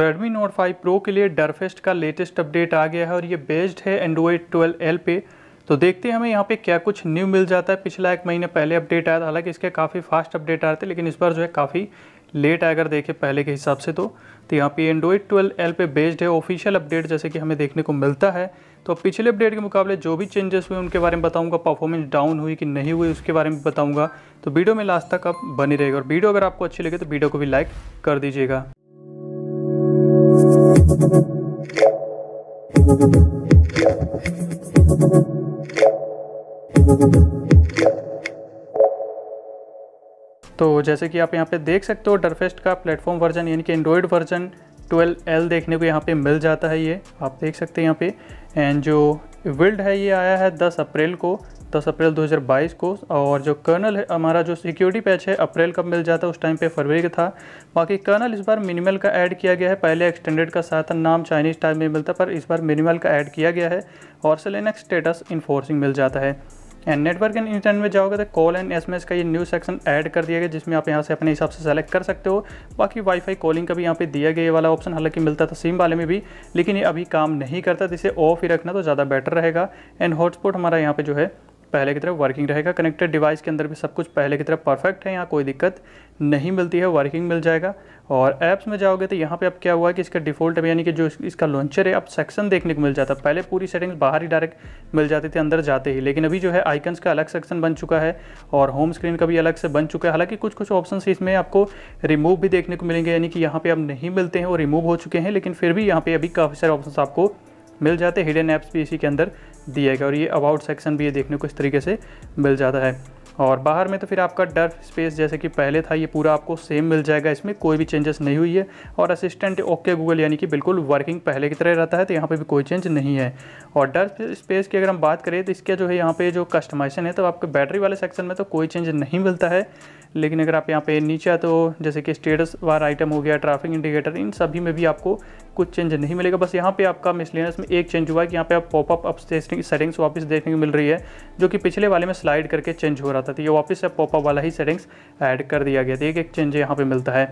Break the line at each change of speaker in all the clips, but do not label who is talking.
Redmi Note 5 Pro के लिए डरफेस्ट का लेटेस्ट अपडेट आ गया है और ये बेस्ड है एंड्रॉयड 12L पे तो देखते हैं हमें यहाँ पे क्या कुछ न्यू मिल जाता है पिछला एक महीने पहले अपडेट आया था हालांकि इसके काफ़ी फास्ट अपडेट आ रहे थे लेकिन इस बार जो है काफ़ी लेट आया अगर देखें पहले के हिसाब से तो तो यहाँ पे एंड्रॉयड 12L पे बेस्ड है ऑफिशियल अपडेट जैसे कि हमें देखने को मिलता है तो पिछले अपडेट के मुकाबले जो भी चेंजेस हुए उनके बारे में बताऊंगा परफॉर्मेंस डाउन हुई कि नहीं हुई उसके बारे में बताऊंगा तो वीडियो में लास्ट तक आप बनी रहेगी और वीडियो अगर आपको अच्छी लगे तो वीडियो को भी लाइक कर दीजिएगा तो जैसे कि आप यहाँ पे देख सकते हो डरफेस्ट का प्लेटफॉर्म वर्जन यानी कि एंड्रॉयड वर्जन 12L देखने को यहाँ पे मिल जाता है ये आप देख सकते हैं यहाँ पे एंड जो विल्ड है ये आया है 10 अप्रैल को दस अप्रैल 2022 को और जो कर्नल है हमारा जो सिक्योरिटी पैच है अप्रैल का मिल जाता है उस टाइम पे फरवरी का था बाकी कर्नल इस बार मिनिमल का ऐड किया गया है पहले एक्सटेंडेड का साथ नाम चाइनीज टाइम में मिलता पर इस बार मिनिमल का ऐड किया गया है और सेलेनक स्टेटस इन्फोर्सिंग मिल जाता है एंड नेटवर्क एंड इंटरनेट में जाओगे तो कॉल एंड एसएमएस का ये न्यू सेक्शन ऐड कर दिया गया जिसमें आप यहाँ से अपने हिसाब से सेलेक्ट कर सकते हो बाकी वाईफाई कॉलिंग का भी यहाँ पे दिया गया वाला ऑप्शन हालांकि मिलता था सिम वाले में भी लेकिन ये अभी काम नहीं करता तो इसे ऑफ ही रखना तो ज़्यादा बेटर रहेगा एंड हॉटस्पॉट हमारा यहाँ पर जो है पहले की तरह वर्किंग रहेगा कनेक्टेड डिवाइस के अंदर भी सब कुछ पहले की तरह परफेक्ट है यहाँ कोई दिक्कत नहीं मिलती है वर्किंग मिल जाएगा और ऐप्स में जाओगे तो यहाँ पे अब क्या हुआ है कि इसका डिफ़ॉल्ट अब यानी कि जो इसका लॉन्चर है अब सेक्शन देखने को मिल जाता पहले पूरी सेटिंग्स बाहर ही डायरेक्ट मिल जाती थी अंदर जाते ही लेकिन अभी जो है आइकन्स का अलग सेक्शन बन चुका है और होम स्क्रीन का भी अलग से बन चुका है हालांकि कुछ कुछ ऑप्शन इसमें आपको रिमूव भी देखने को मिलेंगे यानी कि यहाँ पर अब नहीं मिलते हैं वो रिमूव हो चुके हैं लेकिन फिर भी यहाँ पर अभी काफ़ी सारे ऑप्शन आपको मिल जाते हैं हिडन ऐप्स भी इसी के अंदर दिया गया और ये अबाउट सेक्शन भी ये देखने को इस तरीके से मिल जाता है और बाहर में तो फिर आपका डर्फ स्पेस जैसे कि पहले था ये पूरा आपको सेम मिल जाएगा इसमें कोई भी चेंजेस नहीं हुई है और असिस्टेंट ओके गूगल यानी कि बिल्कुल वर्किंग पहले की तरह रहता है तो यहाँ पे भी कोई चेंज नहीं है और डर्फ स्पेस की अगर हम बात करें तो इसके जो है यहाँ पे जो कस्टमाइजेशन है तो आपके बैटरी वाले सेक्शन में तो कोई चेंज नहीं मिलता है लेकिन अगर आप यहाँ पे नीचे आते हो जैसे कि स्टेटस वार आइटम हो गया ट्रैफिक इंडिकेटर इन सभी में भी आपको कुछ चेंज नहीं मिलेगा बस यहाँ पे आपका मिसलेनस में एक चेंज हुआ है कि यहाँ पे आप पॉपअप अप सेटिंग्स वापस देखने को मिल रही है जो कि पिछले वाले में स्लाइड करके चेंज हो रहा था तो ये वापस से पॉपअप वाला ही सेटिंग्स ऐड कर दिया गया था एक एक चेंज यहाँ पर मिलता है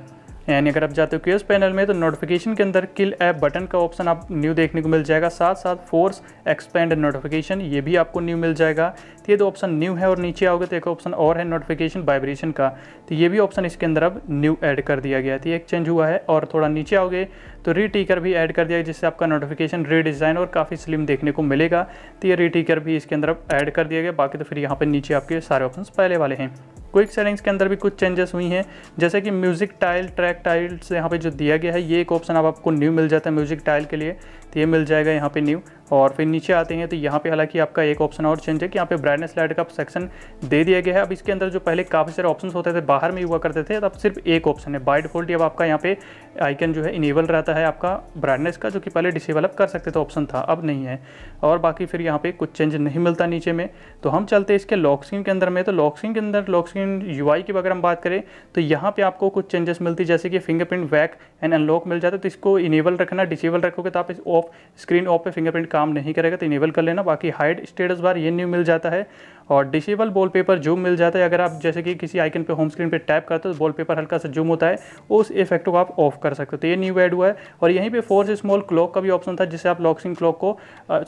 यानी अगर आप जाते हो क्यूएस पैनल में तो नोटिफिकेशन के अंदर किल ऐप बटन का ऑप्शन आप न्यू देखने को मिल जाएगा साथ साथ फोर्स एक्सपेंड नोटिफिकेशन ये भी आपको न्यू मिल जाएगा तो ये दो ऑप्शन न्यू है और नीचे आओगे तो एक ऑप्शन और है नोटिफिकेशन वाइब्रेशन का तो ये भी ऑप्शन इसके अंदर अब न्यू ऐड कर दिया गया तो एक चेंज हुआ है और थोड़ा नीचे आओगे तो रीटीकर भी ऐड कर दिया गया जिससे आपका नोटिफिकेशन रीडिज़ाइन और काफ़ी स्लिम देखने को मिलेगा तो ये रीटीकर भी इसके अंदर अब ऐड कर दिया गया बाकी तो फिर यहाँ पर नीचे आपके सारे ऑप्शन पहले वाले हैं क्विक सेटिंग्स के अंदर भी कुछ चेंजेस हुई हैं जैसे कि म्यूज़िक टाइल ट्रैक टाइल्स यहाँ पे जो दिया गया है ये एक ऑप्शन अब आप आपको न्यू मिल जाता है म्यूज़िक टाइल के लिए तो ये मिल जाएगा यहाँ पे न्यू और फिर नीचे आते हैं तो यहाँ पे हालांकि आपका एक ऑप्शन और चेंज है कि यहाँ पे ब्राइटनेस लाइट का सेक्शन दे दिया गया है अब इसके अंदर जो पहले काफ़ी सारे ऑप्शंस होते थे बाहर में हुआ करते थे अब सिर्फ एक ऑप्शन है बाइड फोल्ट अब आपका यहाँ पे आइकन जो है इनेबल रहता है आपका ब्राइटनेस का जो कि पहले डिसेबल अप कर सकते थे ऑप्शन था अब नहीं है और बाकी फिर यहाँ पर कुछ चेंज नहीं मिलता नीचे में तो हम चलते इसके लॉक स्क्रीन के अंदर में तो लॉक स्क्रीन के अंदर लॉक स्क्रीन यू की अगर हम बात करें तो यहाँ पर आपको कुछ चेंजेस मिलती जैसे कि फिंगरप्रिंट वैक एंड अनलॉक मिल जाता है तो इसको इनेबल रखना डिसेबल रखोगे तो आप इस ऑफ स्क्रीन ऑफ पे फिंगरप्रिंट काम नहीं करेगा तो इनेबल कर लेना बाकी हाइड स्टेटस बार ये न्यू मिल जाता है और डिसेबल वॉल पेपर जूम मिल जाता है अगर आप जैसे कि किसी आइकन पे होम स्क्रीन पे टैप करते हो तो पेपर हल्का सा जूम होता है उस इफेक्ट को आप ऑफ कर सकते हो तो ये न्यू एड हुआ है और यहीं पे फोर्स स्मॉल क्लॉक का भी ऑप्शन था जिससे आप लॉक्सिंग क्लॉक को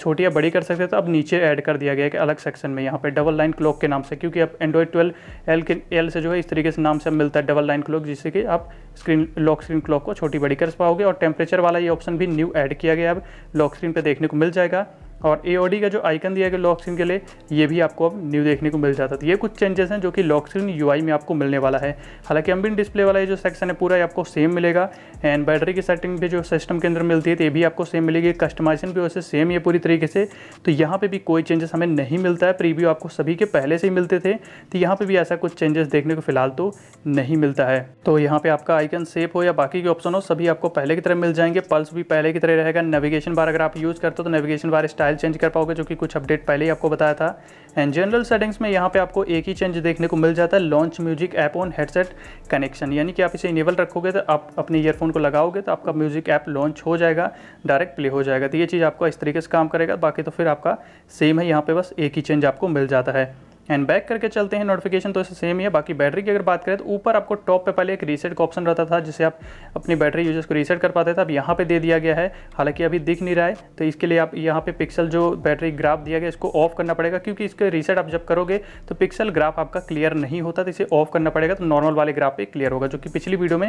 छोटी या बड़ी कर सकते तो अब नीचे ऐड कर दिया गया एक अलग सेक्शन में यहाँ पर डबल लाइन क्लॉक के नाम से क्योंकि अब एंड्रॉइड ट्वेल्व एल के एल से जो है इस तरीके से नाम से मिलता है डबल लाइन क्लॉक जिससे कि आप स्क्रीन लॉक स्क्रीन क्लॉक को छोटी बड़ी कर पाओगे और टेम्परेचर वाला ये ऑप्शन भी न्यू ऐड किया गया अब लॉक स्क्रीन पर देखने को मिल जाएगा और ए का जो आइकन दिया गया लॉक स्क्रीन के लिए ये भी आपको अब न्यू देखने को मिल जाता है तो ये कुछ चेंजेस हैं जो कि लॉक स्क्रीन यू में आपको मिलने वाला है हालांकि अम्बिन डिस्प्ले वाला ये जो सेक्शन है पूरा आपको सेम मिलेगा एंड बैटरी की सेटिंग भी जो सिस्टम के अंदर मिलती है तो ये भी आपको सेम मिलेगी कस्टमाइजेशन भी वैसे सेम ये पूरी तरीके से तो यहाँ पर भी कोई चेंजेस हमें नहीं मिलता है प्रीव्यू आपको सभी के पहले से ही मिलते थे तो यहाँ पर भी ऐसा कुछ चेंजेस देखने को फिलहाल तो नहीं मिलता है तो यहाँ पर आपका आइकन सेफ हो या बाकी के ऑप्शन हो सभी आपको पहले की तरह मिल जाएंगे पल्स भी पहले की तरह रहेगा नेविगेशन बार अगर आप यूज़ करते हो तो navigation bar style dial change कर पाओगे जो कि कुछ अपडेट पहले ही आपको बताया था एंड जनरल सेटिंग्स में यहाँ पे आपको एक ही चेंज देखने को मिल जाता है launch music app on headset connection यानी कि आप इसे इनेबल रखोगे तो आप अपने ईयरफोन को लगाओगे तो आपका म्यूजिक ऐप लॉन्च हो जाएगा डायरेक्ट प्ले हो जाएगा तो ये चीज़ आपका इस तरीके से काम करेगा बाकी तो फिर आपका सेम है यहाँ पर बस एक ही चेंज आपको मिल जाता है एंड बैक करके चलते हैं नोटिफिकेशन तो इससे सेम ही है बाकी बैटरी की अगर बात करें तो ऊपर आपको टॉप पे पहले एक रीसेट का ऑप्शन रहता था जिससे आप अपनी बैटरी यूजर्स को रीसेट कर पाते थे अब यहाँ पे दे दिया गया है हालांकि अभी दिख नहीं रहा है तो इसके लिए आप यहाँ पे पिक्सल जो बैटरी ग्राफ दिया गया इसको ऑफ करना पड़ेगा क्योंकि इसके रीसेट आप जब करोगे तो पिक्सल ग्राफ आपका क्लियर नहीं होता तो इसे ऑफ करना पड़ेगा तो नॉर्मल वाले ग्राफ पर क्लियर होगा जो कि पिछली वीडियो में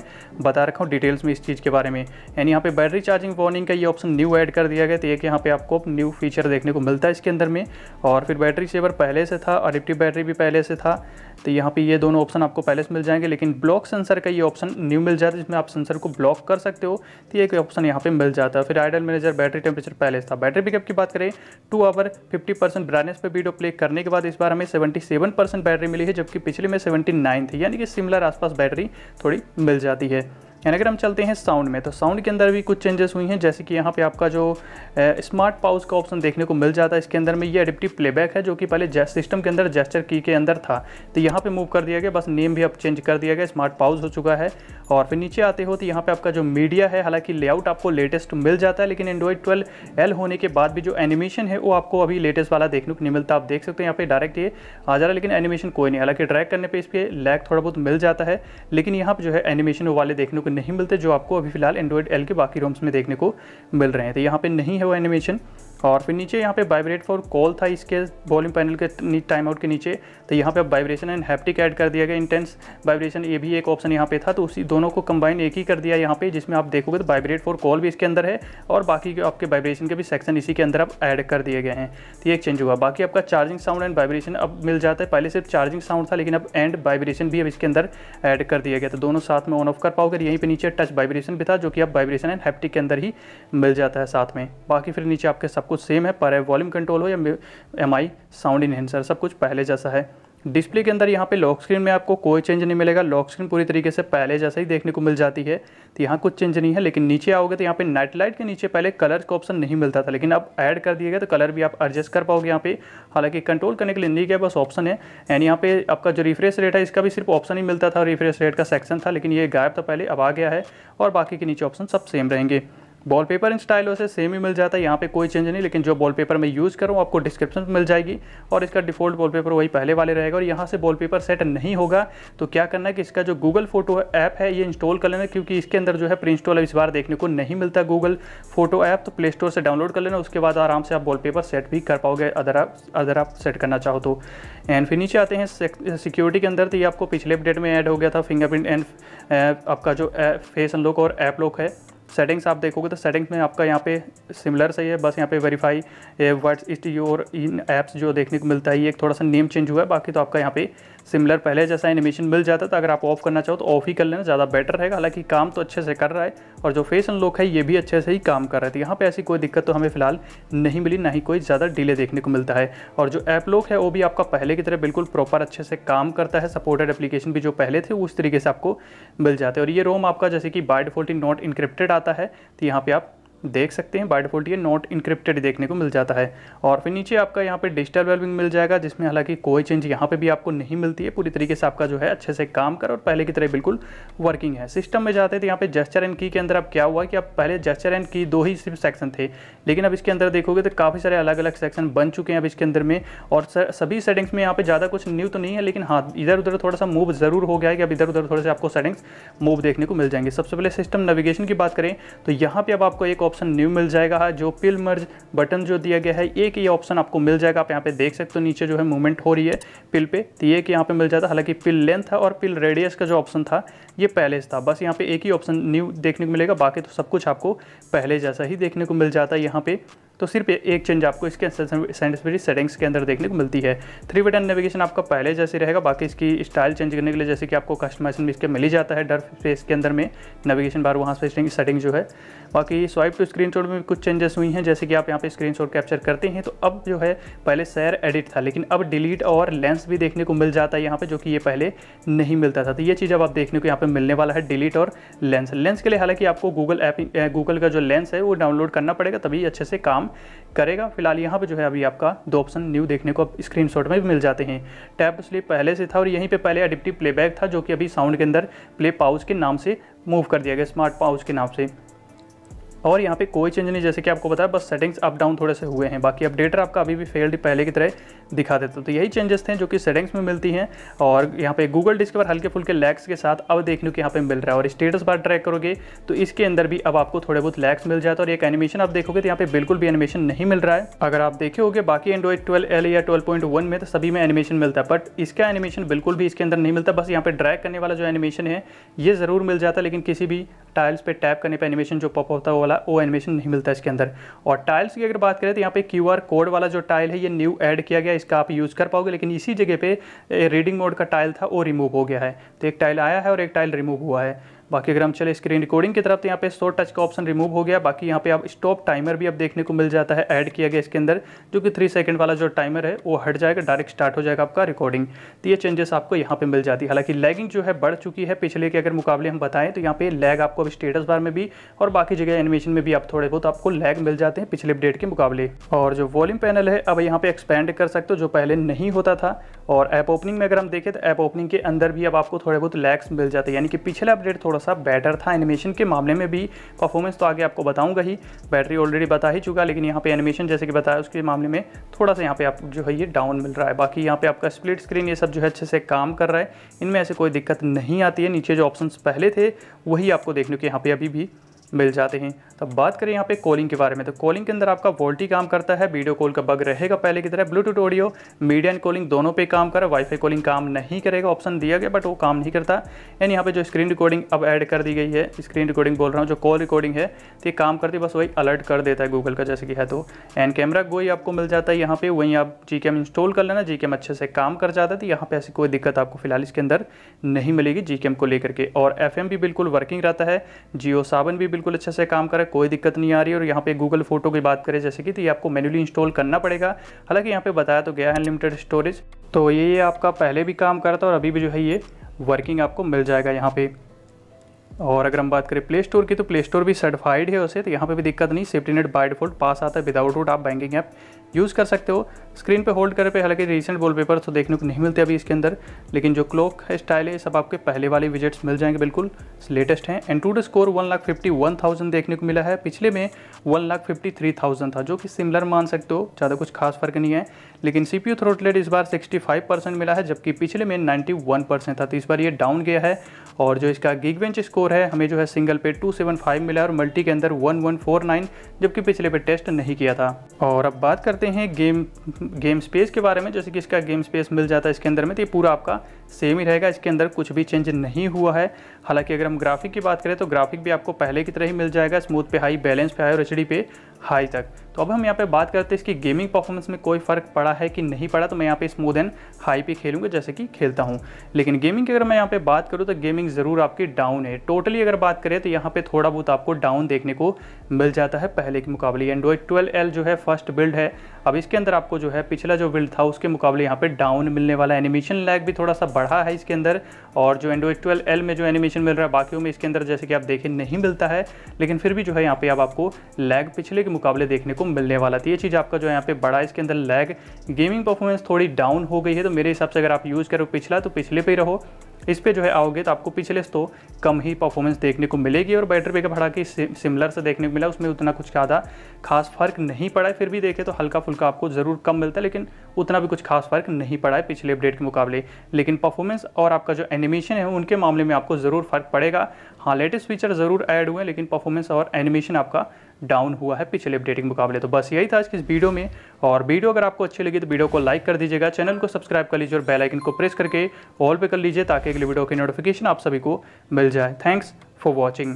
बता रखा हूँ डिटेल्स में इस चीज़ के बारे में एंड यहाँ पर बैटरी चार्जिंग वार्निंग का ये ऑप्शन न्यू एड कर दिया गया तो एक यहाँ पर आपको न्यू फीचर देखने को मिलता है इसके अंदर में और फिर बैटरी सेवर पहले से था और एक्टिव बैटरी भी पहले से था तो यहाँ पे ये दोनों ऑप्शन आपको पहले से मिल जाएंगे लेकिन ब्लॉक सेंसर का ये ऑप्शन न्यू मिल जाता है जिसमें आप सेंसर को ब्लॉक कर सकते हो तो ये ऑप्शन यहाँ पे मिल जाता है फिर आइडल मैनेजर बैटरी टेम्परेचर पहले से था बैटरी बिकअप की बात करें two hour fifty percent brightness पर वीडियो प्ले करने के बाद इस बार हमें सेवेंटी सेवन परसेंट बैटरी मिली है जबकि पिछले में सेवेंटी नाइन थी यानी कि सिमिलर आसपास बैटरी थोड़ी मिल जाती है एंड अगर हम चलते हैं साउंड में तो साउंड के अंदर भी कुछ चेंजेस हुई हैं जैसे कि यहाँ पे आपका जो स्मार्ट पाउस का ऑप्शन देखने को मिल जाता है इसके अंदर में ये एडिप्टिव प्लेबैक है जो कि पहले सिस्टम के अंदर जेस्टर की के अंदर था तो यहाँ पर मूव कर दिया गया बस नेम भी अब चेंज कर दिया गया स्मार्ट पाउस हो चुका है और फिर नीचे आते हो तो यहाँ पर आपका जो मीडिया है हालांकि लेआउट आपको लेटेस्ट मिल जाता है लेकिन एंड्रॉइड ट्वेल्व एल होने के बाद भी जो एनिमेशन है वो आपको अभी लेटेस्ट वाला देखने को नहीं मिलता आप देख सकते हैं यहाँ पे डायरेक्ट ये आ जा रहा है लेकिन एनिमेशन कोई नहीं हालांकि ट्रैक करने पर इस पर लैक थोड़ा बहुत मिल जाता है लेकिन यहाँ पर जो है एनिमेशन वाले देखने को नहीं मिलते जो आपको अभी फिलहाल एंड्रॉयड एल के बाकी रोम्स में देखने को मिल रहे हैं तो यहाँ पर नहीं है वो एनिमेशन और फिर नीचे यहाँ पे वाइब्रेट फॉर कॉल था इसके वॉल्यूम पैनल के टाइम आउट के नीचे तो यहाँ पे अब वाइब्रेशन एंड हैप्टिक ऐड कर दिया गया इंटेंस वाइब्रेशन ये भी एक ऑप्शन यहाँ पे था तो उसी दोनों को कंबाइन एक ही कर दिया यहाँ पे जिसमें आप देखोगे तो वाइब्रेट फॉर कॉल भी इसके अंदर है और बाकी के आपके वाइब्रेशन के भी सेक्शन इसी के अंदर अब ऐड कर दिए गए हैं तो ये एक चेंज हुआ बाकी आपका चार्जिंग साउंड एंड वाइब्रेशन अब मिल जाता है पहले सिर्फ चार्जिंग साउंड था लेकिन अब एंड वाइब्रेशन भी अब इसके अंदर ऐड कर दिया गया तो दोनों साथ में ऑन ऑफ कर पाओगे तो यहीं पर नीचे टच वाइब्रेशन भी था जो कि अब वाइब्रेशन एंड हैप्टिक के अंदर ही मिल जाता है साथ में बाकी फिर नीचे आपके सब कुछ कुछ सेम है पर है वॉल्यूम कंट्रोल हो या एम आई साउंड इनहेंसर सब कुछ पहले जैसा है डिस्प्ले के अंदर यहाँ पे लॉक स्क्रीन में आपको कोई चेंज नहीं मिलेगा लॉक स्क्रीन पूरी तरीके से पहले जैसा ही देखने को मिल जाती है तो यहाँ कुछ चेंज नहीं है लेकिन नीचे आओगे तो यहाँ पे नाइट लाइट के नीचे पहले कलर का ऑप्शन नहीं मिलता था लेकिन अब ऐड कर दिएगा तो कलर भी आप एडजस्ट कर पाओगे यहाँ पे हालांकि कंट्रोल करने के लिए नहीं गया बस ऑप्शन है एंड यहाँ पे आपका जो रिफ्रेश रेट है इसका भी सिर्फ ऑप्शन ही मिलता था रिफ्रेश रेट का सेक्शन था लेकिन ये गायब था तो पहले अब आ गया है और बाकी के नीचे ऑप्शन सब सेम रहेंगे वॉलपेपर इन स्टाइल वैसे सेम ही मिल जाता है यहाँ पे कोई चेंज नहीं लेकिन जो वॉलपेपर मैं यूज़ करूँ आपको डिस्क्रिप्शन में मिल जाएगी और इसका डिफ़ॉल्ट वॉलपेपर वही पहले वाले रहेगा और यहाँ से वॉलपेपर सेट नहीं होगा तो क्या करना है कि इसका जो गूगल फोटो ऐप है ये इंस्टॉल कर लेना क्योंकि इसके अंदर जो है प्री इंस्टॉल इस बार देखने को नहीं मिलता गूगल फोटो ऐप तो प्ले स्टोर से डाउनलोड कर लेना उसके बाद आराम से आप वॉलपेपर सेट भी कर पाओगे अदर आप अदर आप सेट करना चाहो तो एंड फिर नीचे आते हैं सिक्योरिटी के अंदर तो ये आपको पिछले अपडेट में ऐड हो गया था फिंगरप्रिंट एंड uh, आपका जो फेस uh, अनलॉक और ऐप लॉक है सेटिंग्स आप देखोगे तो सेटिंग्स में आपका यहाँ पे सिमिलर सही है बस यहाँ पे verify words is your in apps जो देखने को मिलता है ये एक थोड़ा सा नेम चेंज हुआ है बाकी तो आपका यहाँ पे सिमिलर पहले जैसा एनिमेशन मिल जाता था अगर आप ऑफ करना चाहो तो ऑफ ही कर लेना ज़्यादा बेटर रहेगा हालांकि काम तो अच्छे से कर रहा है और जो फेस अनलॉक है ये भी अच्छे से ही काम कर रहा है तो यहाँ पर ऐसी कोई दिक्कत तो हमें फिलहाल नहीं मिली ना ही कोई ज़्यादा डिले देखने को मिलता है और जो ऐप लॉक है वो भी आपका पहले की तरह बिल्कुल प्रॉपर अच्छे से काम करता है सपोर्टेड एप्लीकेशन भी जो पहले थे उस तरीके से आपको मिल जाते हैं और ये रोम आपका जैसे कि बाय डिफॉल्ट नॉट इनक्रिप्टेड आता आता है तो यहाँ पे आप देख सकते हैं बाय डिफ़ॉल्ट ये नॉट इंक्रिप्टेड देखने को मिल जाता है और फिर नीचे आपका यहाँ पे डिजिटल वेलबिंग मिल जाएगा जिसमें हालांकि कोई चेंज यहाँ पे भी आपको नहीं मिलती है पूरी तरीके से आपका जो है अच्छे से काम कर और पहले की तरह बिल्कुल वर्किंग है सिस्टम में जाते थे यहाँ पे जेस्चर एंड की के अंदर अब क्या हुआ कि अब पहले जेस्चर एंड की दो ही सिर्फ सेक्शन थे लेकिन अब इसके अंदर देखोगे तो काफ़ी सारे अलग अलग सेक्शन बन चुके हैं अब इसके अंदर में और सभी सेटिंग्स में यहाँ पर ज़्यादा कुछ न्यू तो नहीं है लेकिन हाँ इधर उधर थोड़ा सा मूव ज़रूर हो गया है कि अब इधर उधर थोड़े से आपको सेटिंग्स मूव देखने को मिल जाएंगे सबसे पहले सिस्टम नेविगेशन की बात करें तो यहाँ पर अब आपको एक ऑप्शन ऑप्शन न्यू मिल जाएगा हाँ, जो पिल मर्ज बटन जो दिया गया है एक ये ऑप्शन आपको मिल जाएगा आप यहाँ पे देख सकते हो नीचे जो है मूवमेंट हो रही है पिल पे तो ये कि यहाँ पे मिल जाता है हालांकि पिल लेंथ है और पिल रेडियस का जो ऑप्शन था ये पहले से था बस यहाँ पे एक ही ऑप्शन न्यू देखने को मिलेगा बाकी तो सब कुछ आपको पहले जैसा ही देखने को मिल जाता है यहाँ पे तो सिर्फ एक चेंज आपको इसके सेंटस्पेरी सेटिंग्स के अंदर देखने को मिलती है थ्री बटन नेविगेशन आपका पहले जैसे रहेगा बाकी इसकी स्टाइल चेंज करने के लिए जैसे कि आपको कस्टमाइजेशन में इसके मिल ही जाता है डर फेस के अंदर में नेविगेशन बार वहाँ से सेटिंग जो है बाकी स्वाइप टू स्क्रीन में कुछ चेंजेस हुई हैं जैसे कि आप यहाँ पर स्क्रीन कैप्चर करते हैं तो अब जो है पहले सैर एडिट था लेकिन अब डिलीट और लेंस भी देखने को मिल जाता है यहाँ पर जो कि ये पहले नहीं मिलता था तो ये चीज़ अब आप देखने को यहाँ पर मिलने वाला है डिलीट और लेंस लेंस के लिए हालांकि आपको गूगल ऐप गूगल का जो लेंस है वो डाउनलोड करना पड़ेगा तभी अच्छे से काम काम करेगा फिलहाल यहाँ पर जो है अभी आपका दो ऑप्शन न्यू देखने को स्क्रीनशॉट में भी मिल जाते हैं टैप स्लिप पहले से था और यहीं पे पहले एडिप्टिव प्लेबैक था जो कि अभी साउंड के अंदर प्ले पाउच के नाम से मूव कर दिया गया स्मार्ट पाउच के नाम से और यहाँ पे कोई चेंज नहीं जैसे कि आपको बताया बस सेटिंग्स अप डाउन थोड़े से हुए हैं बाकी अपडेटर आपका अभी भी फेल्ड पहले की तरह दिखा देता तो यही चेंजेस थे जो कि सेटिंग्स में मिलती हैं और यहाँ पे गूगल डिस्क पर हल्के फुल्के लैक्स के साथ अब देखने को यहाँ पे मिल रहा है और स्टेटस बार ट्रैक करोगे तो इसके अंदर भी अब आपको थोड़े बहुत लैक्स मिल जाता है और एक एनिमेशन आप देखोगे तो यहाँ पे बिल्कुल भी एनिमेशन नहीं मिल रहा है अगर आप देखे होगे बाकी एंड्रॉइड ट्वेल्व एल या ट्वेल्व पॉइंट वन में तो सभी में एनिमेशन मिलता है बट इसका एनिमेशन बिल्कुल भी इसके अंदर नहीं मिलता बस यहाँ पे ड्रैक करने वाला जो एनिमेशन है ये ज़रूर मिल जाता है लेकिन किसी भी टाइल्स पे टैप करने पर एनिमेशन जो पॉप होता है वो वाला वाला वो एनिमेशन नहीं मिलता इसके अंदर और टाइल्स की अगर बात करें तो यहाँ पे क्यू आर कोड वाला जो टाइल है ये न्यू ऐड किया गया इसका आप यूज़ कर पाओगे लेकिन इसी जगह पे रीडिंग मोड का टाइल था वो रिमूव हो गया है तो एक टाइल आया है और एक टाइल रिमूव हुआ है बाकी अगर हम चले स्क्रीन रिकॉर्डिंग की तरफ तो यहाँ पे शो टच का ऑप्शन रिमूव हो गया बाकी यहाँ पे आप स्टॉप टाइमर भी अब देखने को मिल जाता है ऐड किया गया इसके अंदर जो कि थ्री सेकंड वाला जो टाइमर है वो हट जाएगा डायरेक्ट स्टार्ट हो जाएगा आपका रिकॉर्डिंग तो ये चेंजेस आपको यहाँ पर मिल जाती है हालांकि लैगिंग जो है बढ़ चुकी है पिछले के अगर मुकाबले हम बताएं तो यहाँ पे लैग आपको अब स्टेटस बार में भी और बाकी जगह एनिमेशन में भी आप थोड़े बहुत आपको लैग मिल जाते हैं पिछले अपडेट के मुकाबले और जो वॉल्यूम पैनल है अब यहाँ पे एक्सपेंड कर सकते हो जो पहले नहीं होता था और ऐप ओपनिंग में अगर हम देखें तो ऐप ओपनिंग के अंदर भी अब आपको थोड़े बहुत लैग्स मिल जाते हैं यानी कि पिछले अपडेट थोड़ा थोड़ा सा बेटर था एनिमेशन के मामले में भी परफॉर्मेंस तो आगे आपको बताऊंगा ही बैटरी ऑलरेडी बता ही चुका लेकिन यहाँ पे एनिमेशन जैसे कि बताया उसके मामले में थोड़ा सा यहाँ पे आप जो है ये डाउन मिल रहा है बाकी यहाँ पे आपका स्प्लिट स्क्रीन ये सब जो है अच्छे से काम कर रहा है इनमें ऐसे कोई दिक्कत नहीं आती है नीचे जो ऑप्शन पहले थे वही आपको देखने के यहाँ पे अभी भी मिल जाते हैं तो बात करें यहाँ पे कॉलिंग के बारे में तो कॉलिंग के अंदर आपका वोल्टी काम करता है वीडियो कॉल का बग रहेगा पहले की तरह Bluetooth audio media and calling दोनों पे काम करे वाईफाई कॉलिंग काम नहीं करेगा ऑप्शन दिया गया बट वो काम नहीं करता एंड यहाँ पे जो स्क्रीन रिकॉर्डिंग अब ऐड कर दी गई है स्क्रीन रिकॉर्डिंग बोल रहा हूँ जो कॉल रिकॉर्डिंग है तो ये काम करती बस वही अलर्ट कर देता है गूगल का जैसे कि है तो एंड कैमरा गोई आपको मिल जाता है यहाँ पे वहीं आप जी इंस्टॉल कर लेना जी अच्छे से काम कर जाता है तो यहाँ पर ऐसी कोई दिक्कत आपको फिलहाल इसके अंदर नहीं मिलेगी जी को लेकर के और एफ भी बिल्कुल वर्किंग रहता है जियो सावन भी बिल्कुल बिल्कुल अच्छे से काम कर रहा है कोई दिक्कत नहीं आ रही और यहाँ पे गूगल फोटो की बात करें जैसे कि तो ये आपको मैनुअली इंस्टॉल करना पड़ेगा हालांकि यहाँ पे बताया तो गया है अनलिमिटेड स्टोरेज तो ये आपका पहले भी काम कर रहा था और अभी भी जो है ये वर्किंग आपको मिल जाएगा यहाँ पर और अगर हम बात करें प्ले स्टोर की तो प्ले स्टोर भी सर्टिफाइड है उसे तो यहाँ पर भी दिक्कत नहीं safety net by default pass आता है विदाउट रूट आप बैंकिंग ऐप यूज़ कर सकते हो स्क्रीन पे होल्ड करे पे हालांकि रिसेंट वॉलपेपर तो देखने को नहीं मिलते अभी इसके अंदर लेकिन जो क्लॉक है स्टाइल है सब आपके पहले वाले विजेट्स मिल जाएंगे बिल्कुल लेटेस्ट हैं AnTuTu score one lakh fifty one thousand देखने को मिला है पिछले में one lakh fifty three thousand था जो कि सिमिलर मान सकते हो ज़्यादा कुछ खास फर्क नहीं है लेकिन सी पी यू थ्रोटलेट इस बार सिक्सटी फाइव परसेंट मिला है जबकि पिछले में नाइन्टी वन परसेंट था तो इस बार ये डाउन गया है और जो इसका गिग बेंच स्कोर है हमें जो है सिंगल पे टू सेवन फाइव मिला और मल्टी के अंदर वन वन फोर नाइन जबकि पिछले पे टेस्ट नहीं किया था और अब बात करते हैं गेम गेम स्पेस के बारे में जैसे कि इसका गेम स्पेस मिल जाता है इसके अंदर में तो ये पूरा आपका सेम ही रहेगा इसके अंदर कुछ भी चेंज नहीं हुआ है हालांकि अगर हम ग्राफिक की बात करें तो ग्राफिक भी आपको पहले की तरह ही मिल जाएगा स्मूथ पे हाई बैलेंस पे हाई और एच पे हाई तक तो अब हम यहाँ पे बात करते हैं इसकी गेमिंग परफॉर्मेंस में कोई फ़र्क पड़ा है कि नहीं पड़ा तो मैं यहाँ पे स्मूथ एंड हाई पे खेलूँगा जैसे कि खेलता हूँ लेकिन गेमिंग की अगर मैं यहाँ पे बात करूँ तो गेमिंग ज़रूर आपकी डाउन है टोटली अगर बात करें तो यहाँ पे थोड़ा बहुत आपको डाउन देखने को मिल जाता है पहले के मुकाबले एंड्रॉयड ट्वेल्व एल जो है फर्स्ट बिल्ड है अब इसके अंदर आपको जो है पिछला जो बिल्ड था उसके मुकाबले यहाँ पर डाउन मिलने वाला एनिमेशन लैग भी थोड़ा सा बढ़ा है इसके अंदर और जो एंड्रॉइड ट्वेल्व एल में जो एनिमेशन मिल रहा है बाकियों में इसके अंदर जैसे कि आप देखें नहीं मिलता है लेकिन फिर भी जो है यहाँ पे अब आप आपको लैग पिछले के मुकाबले देखने को मिलने वाला था ये चीज़ आपका जो है यहाँ पे बड़ा इसके अंदर लैग गेमिंग परफॉर्मेंस थोड़ी डाउन हो गई है तो मेरे हिसाब से अगर आप यूज़ करो पिछला तो पिछले पे ही रहो इस पर जो है आओगे तो आपको पिछले तो कम ही परफॉर्मेंस देखने को मिलेगी और बैटरी बैकअप हालांकि सिमिलर से देखने को मिला उसमें उतना कुछ ज़्यादा खास फर्क नहीं पड़ा है फिर भी देखें तो हल्का फुल्का आपको ज़रूर कम मिलता है लेकिन उतना भी कुछ खास फर्क नहीं पड़ा है पिछले अपडेट के मुकाबले लेकिन परफॉर्मेंस और आपका जो एनिमेशन है उनके मामले में आपको ज़रूर फर्क पड़ेगा हाँ लेटेस्ट फीचर ज़रूर ऐड हुए लेकिन परफॉर्मेंस और एनिमेशन आपका डाउन हुआ है पिछले अपडेटिंग मुकाबले तो बस यही था आज के इस वीडियो में और वीडियो अगर आपको अच्छी लगी तो वीडियो को लाइक कर दीजिएगा चैनल को सब्सक्राइब कर लीजिए और बेल आइकन को प्रेस करके ऑल पे कर लीजिए ताकि अगले वीडियो की नोटिफिकेशन आप सभी को मिल जाए थैंक्स फॉर वॉचिंग